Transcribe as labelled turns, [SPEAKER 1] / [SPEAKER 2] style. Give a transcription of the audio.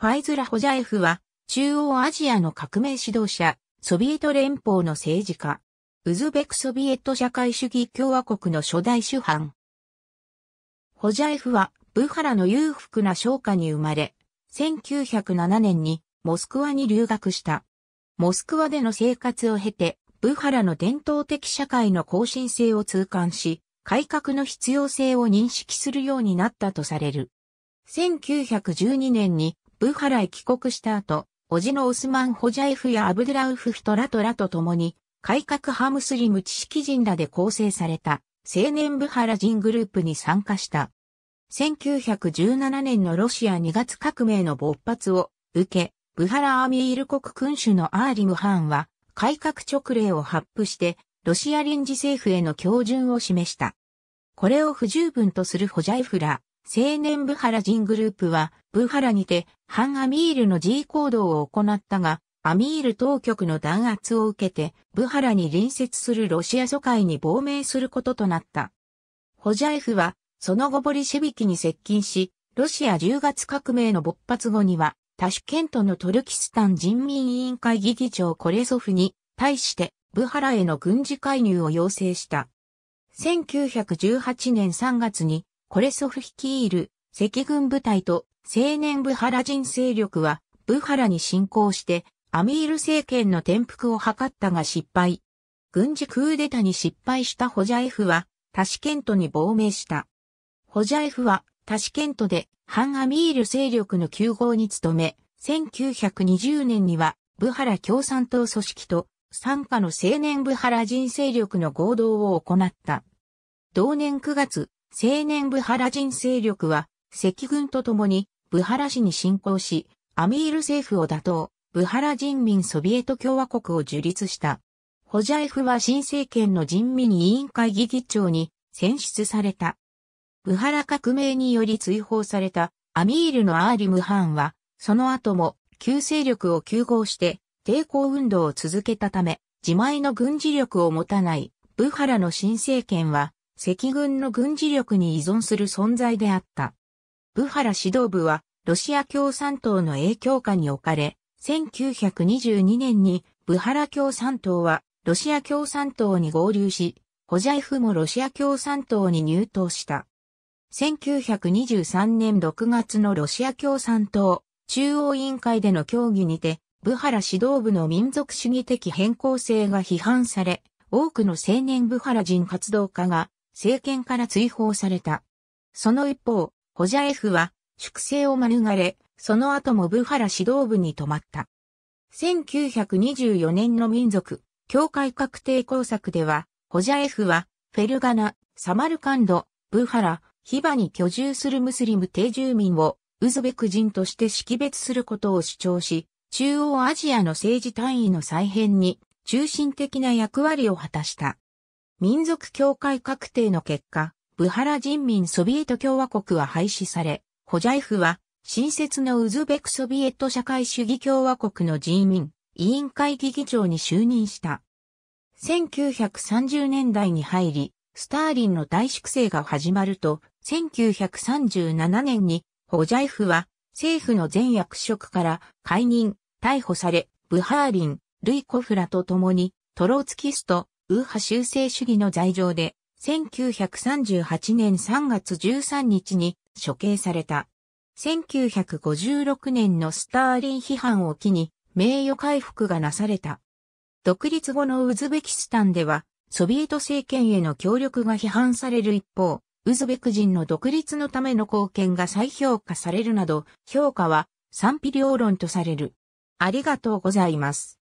[SPEAKER 1] ファイズラ・ホジャエフは、中央アジアの革命指導者、ソビエト連邦の政治家、ウズベクソビエト社会主義共和国の初代主犯。ホジャエフは、ブハラの裕福な商家に生まれ、1907年にモスクワに留学した。モスクワでの生活を経て、ブハラの伝統的社会の更新性を痛感し、改革の必要性を認識するようになったとされる。1912年にブハラへ帰国した後、叔父のオスマン・ホジャエフやアブドゥラウフ・フトラトラと共に、改革派ムスリム知識人らで構成された青年ブハラ人グループに参加した。1917年のロシア2月革命の勃発を受け、ブハラアミール国君主のアーリム・ハーンは改革勅令を発布して、ロシア臨時政府への標準を示した。これを不十分とするホジャイフラ、青年ブハラ人グループは、ブハラにて、反アミールの G 行動を行ったが、アミール当局の弾圧を受けて、ブハラに隣接するロシア疎開に亡命することとなった。ホジャエフは、その後ボリシェビキに接近し、ロシア10月革命の勃発後には、タシュケントのトルキスタン人民委員会議議長コレソフに対して、ブハラへの軍事介入を要請した。1918年3月にコレソフ率いる赤軍部隊と青年ブハラ人勢力はブハラに侵攻してアミール政権の転覆を図ったが失敗。軍事クーデタに失敗したホジャエフはタシケントに亡命した。ホジャエフはタシケントで反アミール勢力の救合に努め、1920年にはブハラ共産党組織と参加の青年ブハラ人勢力の合同を行った。同年9月、青年ブハラ人勢力は、赤軍と共に、ブハラ市に侵攻し、アミール政府を打倒、ブハラ人民ソビエト共和国を樹立した。ホジャエフは新政権の人民委員会議議長に選出された。ブハラ革命により追放されたアミールのアーリムハーンは、その後も旧勢力を休合して抵抗運動を続けたため、自前の軍事力を持たないブハラの新政権は赤軍の軍事力に依存する存在であった。ブハラ指導部は、ロシア共産党の影響下に置かれ、1922年にブハラ共産党はロシア共産党に合流し、ホジャイフもロシア共産党に入党した。1923年6月のロシア共産党中央委員会での協議にて、ブハラ指導部の民族主義的変更性が批判され、多くの青年ブハラ人活動家が政権から追放された。その一方、ホジャエフは粛清を免れ、その後もブハラ指導部に泊まった。1924年の民族、教会確定工作では、ホジャエフは、フェルガナ、サマルカンド、ブハラ、ヒバに居住するムスリム定住民を、ウズベク人として識別することを主張し、中央アジアの政治単位の再編に、中心的な役割を果たした。民族協会確定の結果、ブハラ人民ソビエト共和国は廃止され、ホジャイフは新設のウズベクソビエト社会主義共和国の人民委員会議議長に就任した。1930年代に入り、スターリンの大粛清が始まると、1937年にホジャイフは政府の全役職から解任、逮捕され、ブハーリン、ルイコフラと共にトローツキスト、右派修正主義の罪状で、1938年3月13日に処刑された。1956年のスターリン批判を機に名誉回復がなされた。独立後のウズベキスタンでは、ソビエト政権への協力が批判される一方、ウズベク人の独立のための貢献が再評価されるなど、評価は賛否両論とされる。ありがとうございます。